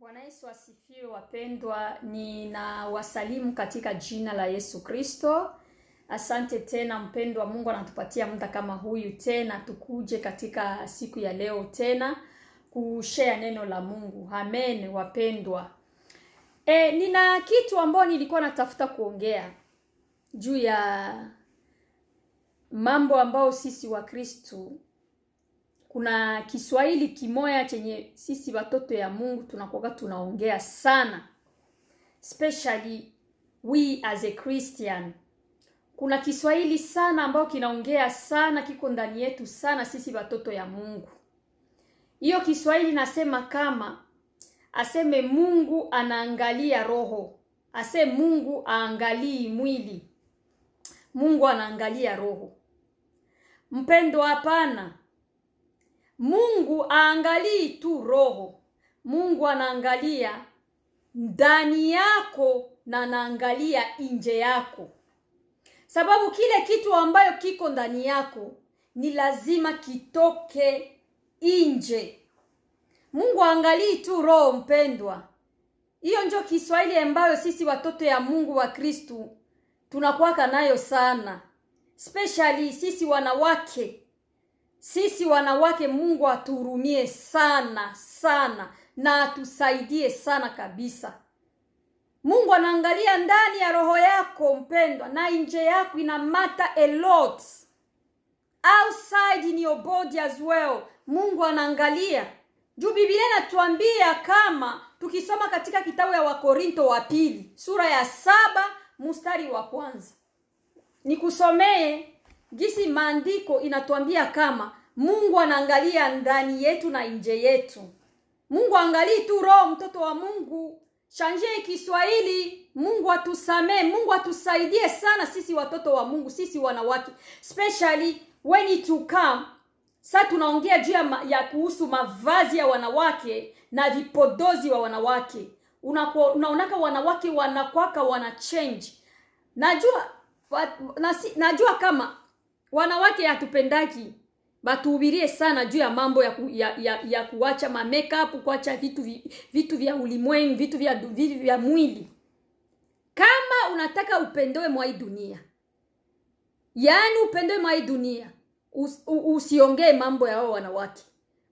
Bwana Yesu asifiwe, wapendwa. Ninawasalimu katika jina la Yesu Kristo. Asante tena mpendwa, Mungu anatupatia muda kama huyu tena tukuje katika siku ya leo tena kushea neno la Mungu. Amen, wapendwa. E, nina kitu ambayo nilikuwa natafuta kuongea juu ya mambo ambayo sisi wa Kristo kuna Kiswahili kimoya chenye sisi watoto ya Mungu tunakuwa tunaongea sana, especially we as a Christian. Kuna Kiswahili sana ambao kinaongea sana, kiko ndani yetu sana sisi watoto ya Mungu. Hiyo Kiswahili nasema kama aseme Mungu anaangalia roho, ase Mungu aangalii mwili, Mungu anaangalia roho. Mpendo, hapana Mungu aangalii tu roho. Mungu anaangalia ndani yako na anaangalia nje yako, sababu kile kitu ambayo kiko ndani yako ni lazima kitoke nje. Mungu aangalii tu roho, mpendwa. Hiyo njo Kiswahili ambayo sisi watoto ya Mungu wa Kristu tunakuwaka nayo sana, especially sisi wanawake sisi wanawake mungu atuhurumie sana sana na atusaidie sana kabisa mungu anaangalia ndani ya roho yako mpendwa na nje yako ina mata a lot outside in your body as well mungu anaangalia juu biblia inatuambia kama tukisoma katika kitabu ya wakorinto wa pili sura ya saba mstari wa kwanza nikusomee gisi maandiko inatuambia kama mungu anaangalia ndani yetu na nje yetu mungu angalii tu roho mtoto wa mungu chanjie kiswahili mungu atusamee mungu atusaidie sana sisi watoto wa mungu sisi wanawake specially when it to come sa tunaongea juu ya, ya kuhusu mavazi ya wanawake na vipodozi wa wanawake unaonaka wanawake wanakwaka wana change najua, na, najua kama wanawake hatupendaki batuhubirie sana juu ya mambo ya, ku, ya, ya, ya kuacha ma makeup kuacha vitu, vitu vya ulimwengu vitu vya, vitu vya mwili kama unataka upendewe mwa hii dunia yaani upendewe mwa hii dunia Us, usiongee mambo ya wao wanawake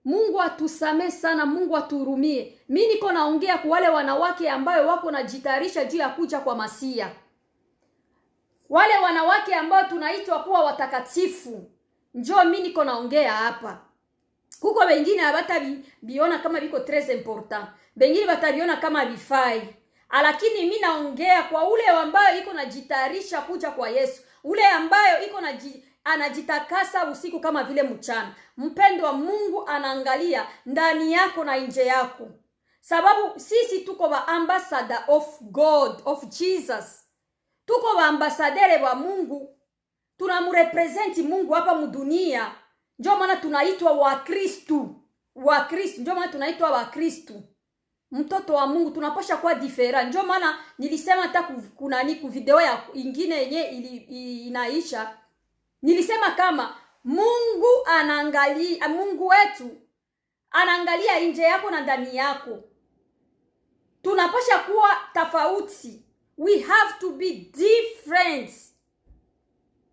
mungu atusamee sana mungu atuhurumie mi niko naongea kwa wale wanawake ambayo wako najitayarisha juu ya kuja kwa masia wale wanawake ambao tunaitwa kuwa watakatifu njoo mimi niko naongea hapa kuko bengine abatabiona bi, kama biko tres important bengine batabiona kama bifai lakini mi naongea kwa ule ambayo iko najitayarisha kuja kwa yesu ule ambayo iko na anajitakasa usiku kama vile mchana mpendwa mungu anaangalia ndani yako na nje yako sababu sisi tuko ba ambassador of god of jesus tuko waambasadere wa mungu tunamurepresenti mungu hapa mudunia ndio maana tunaitwa wakristu wakristu ndio maana tunaitwa wakristu mtoto wa mungu tunapasha kuwa difera ndio maana nilisema hata kunani kuvideo ya ingine yenye inaisha nilisema kama mungu anaangalia mungu wetu anaangalia nje yako na ndani yako tunapasha kuwa tofauti we have to be different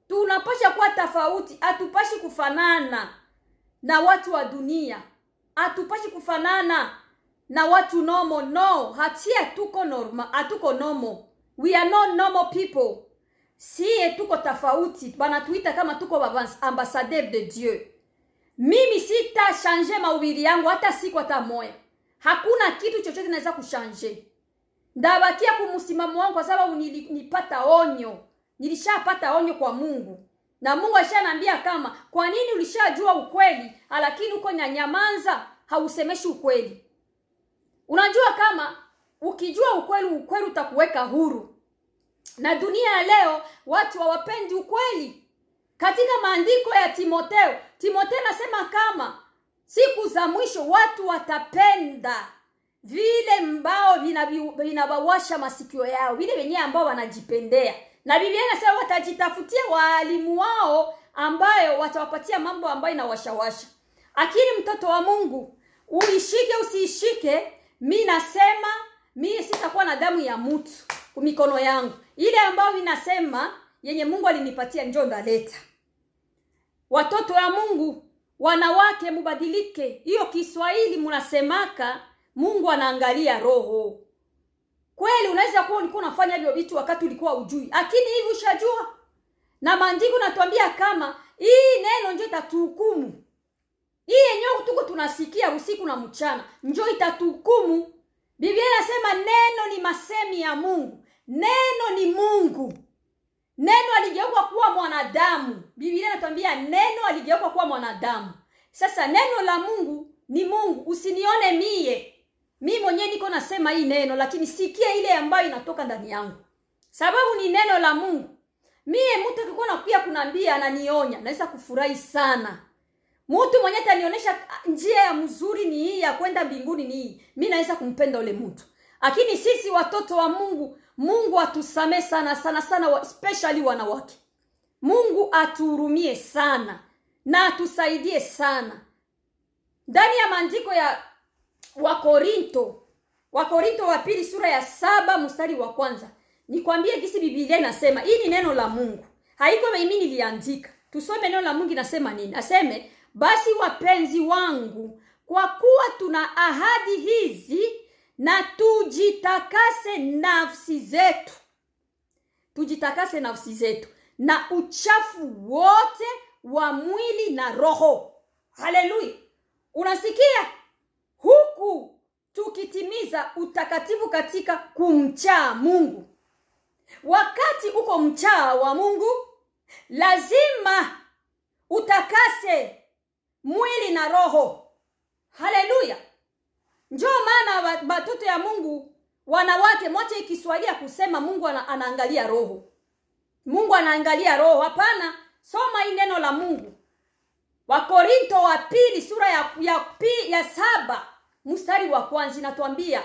tunapasha kuwa tofauti hatupashi kufanana na watu wa dunia hatupashi kufanana na watu nomo no hatie tuko norma hatuko nomo we are not normal people siye tuko tofauti banatuita kama tuko ambassadeur de dieu mimi sitashanje mawili yangu hata siku hata moya hakuna kitu chochote naweza kushanje ndabakia kumsimamo wangu kwa sababu nilipata onyo nilishapata onyo kwa mungu na mungu alishanaambia kama kwa nini ulishajua ukweli lakini uko nyanyamanza hausemeshi ukweli unajua kama ukijua ukweli ukweli utakuweka huru na dunia ya leo watu hawapendi ukweli katika maandiko ya timoteo timoteo anasema kama siku za mwisho watu watapenda vile mbao vinabawasha masikio yao vile wenyewe ambao wanajipendea na biblia inasema watajitafutia waalimu wao ambayo watawapatia mambo ambayo inawashawasha akini mtoto wa mungu uishike usiishike mi nasema mii sitakuwa na damu ya mtu mikono yangu ile ambayo inasema yenye mungu alinipatia njo ndaleta watoto wa mungu wanawake mubadilike hiyo kiswahili munasemaka mungu anaangalia roho kweli unaweza kuwa ulikuwa unafanya hivyo vitu wakati ulikuwa ujui lakini hivi ushajua na maandiko natuambia kama hii neno njo itatuhukumu hii yenyewe tuko tunasikia usiku na mchana njo itatuhukumu biblia inasema neno ni masemi ya mungu neno ni mungu neno aligeuka kuwa mwanadamu biblia inatuambia neno aligeuka kuwa mwanadamu sasa neno la mungu ni mungu usinione mie mi mwenyewe niko nasema hii neno lakini sikia ile ambayo inatoka ndani yangu sababu ni neno la mungu mie mtu akikuwa nakuya kunambia ananionya naweza kufurahi sana mtu mwenye atanionyesha ah, njia ya mzuri ni hii ya kwenda mbinguni ni hii mi naweza kumpenda ule mtu lakini sisi watoto wa mungu mungu atusamee sana sana sana especially wanawake mungu atuhurumie sana na atusaidie sana ndani ya maandiko ya Wakorinto, Wakorinto wa pili sura ya saba mstari wa kwanza. Nikwambie gisi Biblia inasema, hii ni neno la Mungu, haiko mimi niliandika. Tusome neno la Mungu inasema nini? Aseme basi, wapenzi wangu, kwa kuwa tuna ahadi hizi, na tujitakase nafsi zetu, tujitakase nafsi zetu na uchafu wote wa mwili na roho. Haleluya! Unasikia? ukitimiza utakatifu katika kumchaa Mungu. Wakati uko mchaa wa Mungu, lazima utakase mwili na roho. Haleluya! Njo maana watoto ya Mungu, wanawake, mwache ikiswalia kusema Mungu anaangalia roho. Mungu anaangalia roho. Hapana, soma hii neno la Mungu, Wakorinto wa pili sura ya, ya, ya saba mstari wa kwanza inatuambia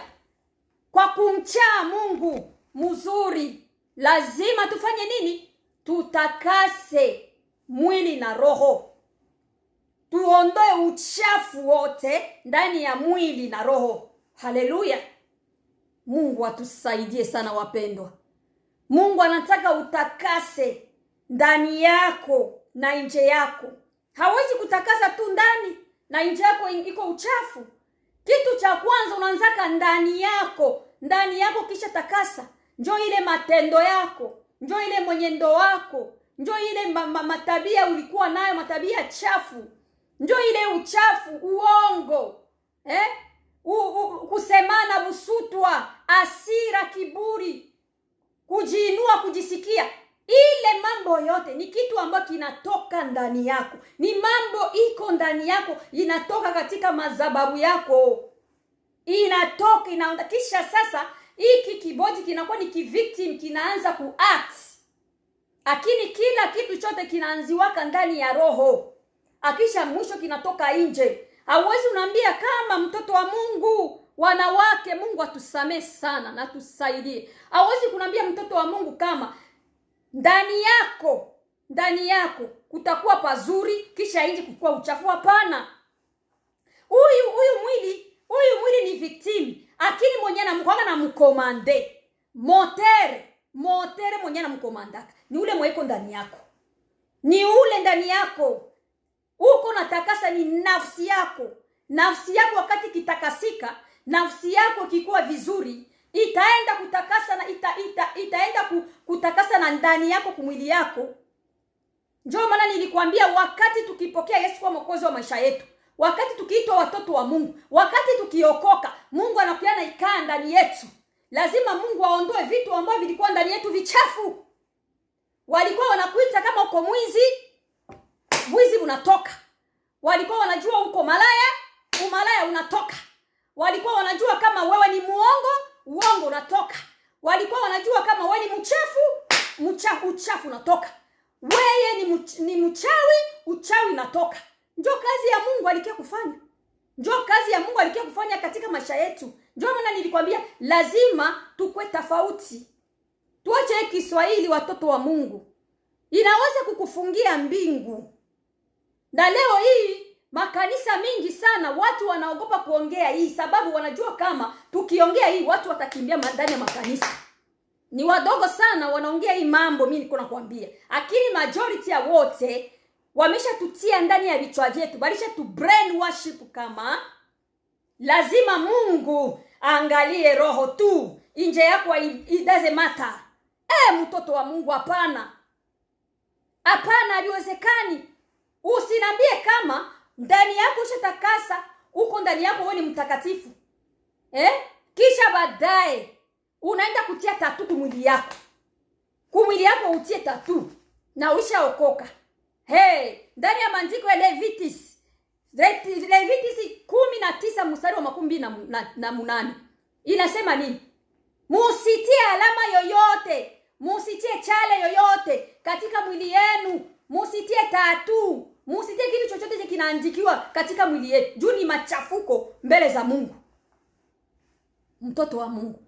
kwa kumchaa mungu mzuri lazima tufanye nini tutakase mwili na roho tuondoe uchafu wote ndani ya mwili na roho haleluya mungu atusaidie sana wapendwa mungu anataka utakase ndani yako na nje yako hawezi kutakasa tu ndani na nje yako iko uchafu kitu cha kwanza unaanzaka ndani yako ndani yako kisha takasa njo ile matendo yako njo ile mwenyendo wako njo ile ma, ma, matabia ulikuwa nayo matabia chafu njo ile uchafu uongo eh? u, u, kusemana busutwa asira kiburi kujiinua kujisikia ile mambo yote ni kitu ambacho kinatoka ndani yako, ni mambo iko ndani yako, inatoka katika mazababu yako, inatoka inaonda. Kisha sasa hiki kibodi kinakuwa ni kivictim, kinaanza kuact, lakini kila kitu chote kinaanziwaka ndani ya roho, akisha mwisho kinatoka nje. Hauwezi unaambia kama mtoto wa Mungu wanawake, Mungu atusamee sana na tusaidie. Hawezi kunaambia mtoto wa Mungu kama ndani yako ndani yako kutakuwa pazuri kisha nje kukuwa uchafu hapana huyu huyu mwili huyu mwili ni victim akini mwenye namkwanga na mkomande motere motere mwenye namkomandaka ni ule mweko ndani yako ni ule ndani yako huko natakasa ni nafsi yako nafsi yako wakati kitakasika nafsi yako ikikuwa vizuri itaenda kutakasa na ita, ita, itaenda kutakasa na ndani yako kumwili yako njoo maana nilikwambia wakati tukipokea yesu kwa mwokozi wa maisha yetu wakati tukiitwa watoto wa mungu wakati tukiokoka mungu na ikaa ndani yetu lazima mungu aondoe vitu ambavyo vilikuwa ndani yetu vichafu walikuwa wanakuita kama uko mwizi mwizi unatoka walikuwa wanajua uko malaya umalaya unatoka walikuwa wanajua kama wewe ni muongo uongo unatoka walikuwa wanajua kama we ni mchafu mcha, uchafu unatoka weye ni, mch, ni mchawi uchawi unatoka njo kazi ya mungu alikia kufanya njo kazi ya mungu alikia kufanya katika maisha yetu njo maana nilikwambia lazima tukwe tofauti tuache kiswahili watoto wa mungu inaweza kukufungia mbingu na leo hii makanisa mingi sana watu wanaogopa kuongea hii sababu wanajua kama tukiongea hii watu watakimbia ndani ya makanisa ni wadogo sana wanaongea hii mambo mi niko nakwambia lakini majority ya wote wameshatutia ndani ya vichwa vyetu balisha tu brain worship kama lazima mungu angalie roho tu nje yako idazemata e, eh, mtoto wa mungu hapana hapana haliwezekani usinambie kama ndani yako ushatakasa uko ndani yako wewe ni mtakatifu eh? kisha baadaye unaenda kutia tatu kumwili yako kumwili yako utie tatu na ushaokoka. hey, ndani ya maandiko ya levitis levitis kumi na tisa mstari wa makumi mbili na, na, na munane inasema nini musitie alama yoyote musitie chale yoyote katika mwili yenu musitie tatu musitie kitu chochote kinaandikiwa katika mwili yetu juu ni machafuko mbele za mungu mtoto wa mungu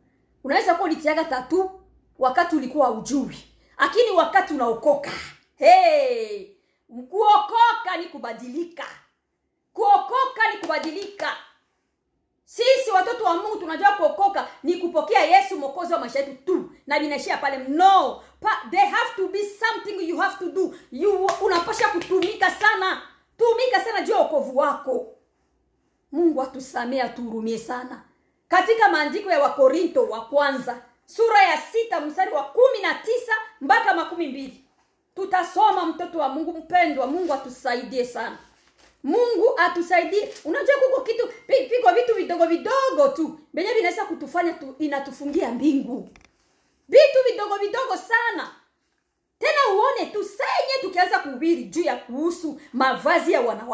unaweza kuwa ulitiaga tatu wakati ulikuwa ujui lakini wakati unaokoka hey! kuokoka ni kubadilika kuokoka ni kubadilika sisi watoto wa Mungu tunajua kuokoka ni kupokea Yesu mwokozi wa maisha yetu tu, na linaishia pale. No pa, there have to be something you have to do. You unapasha kutumika sana, tumika sana juu ya wokovu wako. Mungu atusamee, atuhurumie sana. Katika maandiko ya Wakorinto wa kwanza sura ya sita mstari wa kumi na tisa mpaka makumi mbili tutasoma. Mtoto wa Mungu mpendwa, Mungu atusaidie sana mungu atusaidie unajua kuko kitu piko vitu vidogo vidogo tu venye vinaweza kutufanya tu, inatufungia mbingu vitu vidogo vidogo sana tena uone tu senye tukianza kuhubiri juu ya kuhusu mavazi ya wanawake